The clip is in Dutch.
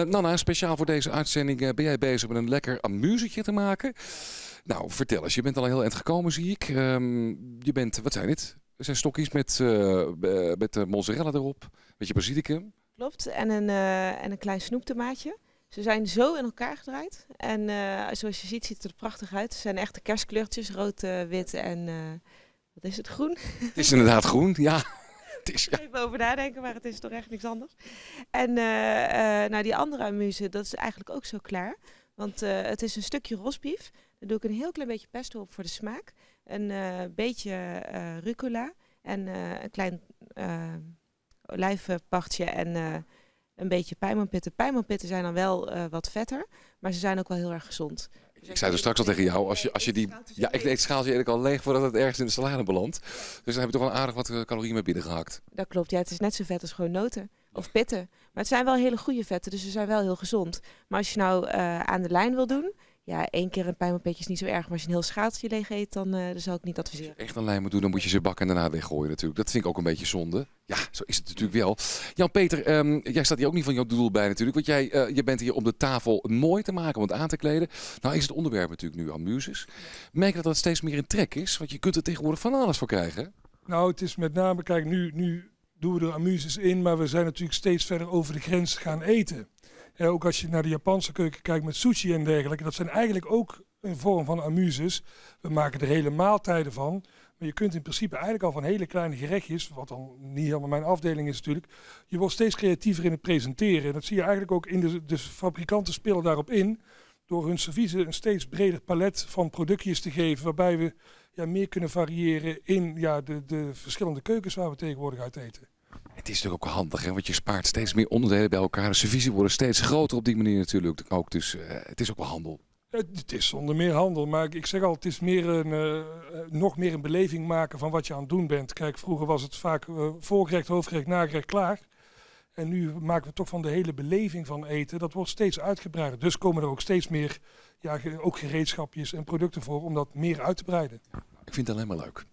Eh, Nana, speciaal voor deze uitzending eh, ben jij bezig met een lekker amuzetje te maken. Nou, vertel eens. Je bent al heel eind gekomen, zie ik. Um, je bent, wat zijn dit? Er zijn stokjes met, uh, met mozzarella erop, met je basilicum. Klopt, en een, en een klein snoeptomaatje. Ze zijn zo in elkaar gedraaid. En zoals je ziet, ziet het er prachtig uit. Ze zijn echte kerstkleurtjes, rood, wit en... wat is het, groen? Het is inderdaad groen, ja. Ik is. Even over nadenken, maar het is toch echt niks anders. En eh, eh, nou, die andere amuse, dat is eigenlijk ook zo klaar. Want eh, het is een stukje rosbief. Daar doe ik een heel klein beetje pesto op voor de smaak. Een beetje rucola. En een klein olijvenpachtje en een beetje pijnmanpitten. Pijnmanpitten zijn dan wel wat vetter, maar ze zijn ook wel heel erg gezond. Ik zei dus straks al tegen jou, als je, als je die... Ja, ik eet schaaltje eigenlijk al leeg voordat het ergens in de salade belandt. Dus dan heb je toch wel aardig wat eh, calorieën mee binnengehakt. Dat klopt, ja. Het is net zo vet als gewoon noten of pitten. Maar het zijn wel hele goede vetten, dus ze zijn wel heel gezond. Maar als je nou eh, aan de lijn wil doen, ja, één keer een pijnmomentje is niet zo erg. Maar als je een heel schaatsje leeg eet, dan, uh, eh, zou ik niet adviseren. Als je echt een lijn moet doen, dan moet je ze bakken en daarna weggooien natuurlijk. Dat vind ik ook een beetje zonde. Ja, zo is het natuurlijk wel. Jan-Peter, ehm, jij staat hier ook niet van jouw doel bij natuurlijk. Want jij eh, je bent hier om de tafel mooi te maken, om het aan te kleden. Nou is het onderwerp natuurlijk nu amuses. Merk je dat dat steeds meer in trek is? Want je kunt er tegenwoordig van alles voor krijgen. Nou, het is met name, kijk, nu, nu doen we er amuses in. Maar we zijn natuurlijk steeds verder over de grens gaan eten ook als je naar de Japanse keuken kijkt met sushi en dergelijke, dat zijn eigenlijk ook een vorm van amuses. We maken er hele maaltijden van. Maar je kunt in principe eigenlijk al van hele kleine gerechtjes, wat dan niet helemaal mijn afdeling is natuurlijk, je wordt steeds creatiever in het presenteren. En dat zie je eigenlijk ook in de, de fabrikanten spelen daarop in, door hun serviezen een steeds breder palet van productjes te geven, waarbij we ja, meer kunnen variëren in ja, de, de verschillende keukens waar we tegenwoordig uit eten is natuurlijk ook handig, hè? want je spaart steeds meer onderdelen bij elkaar. Dus de serviezen worden steeds groter op die manier natuurlijk ook. Dus eh, het is ook wel handel. Het, is zonder meer handel, maar ik, zeg al, het is meer een, eh, eh, nog meer een beleving maken van wat je aan het doen bent. Kijk, vroeger was het vaak uh, voorgerecht, hoofdgerecht, nagerecht, klaar. En nu maken we toch van de hele beleving van eten, dat wordt steeds uitgebreider. Dus komen er ook steeds meer ja, ook gereedschapjes en producten voor om dat meer uit te breiden. Ik vind het alleen maar leuk.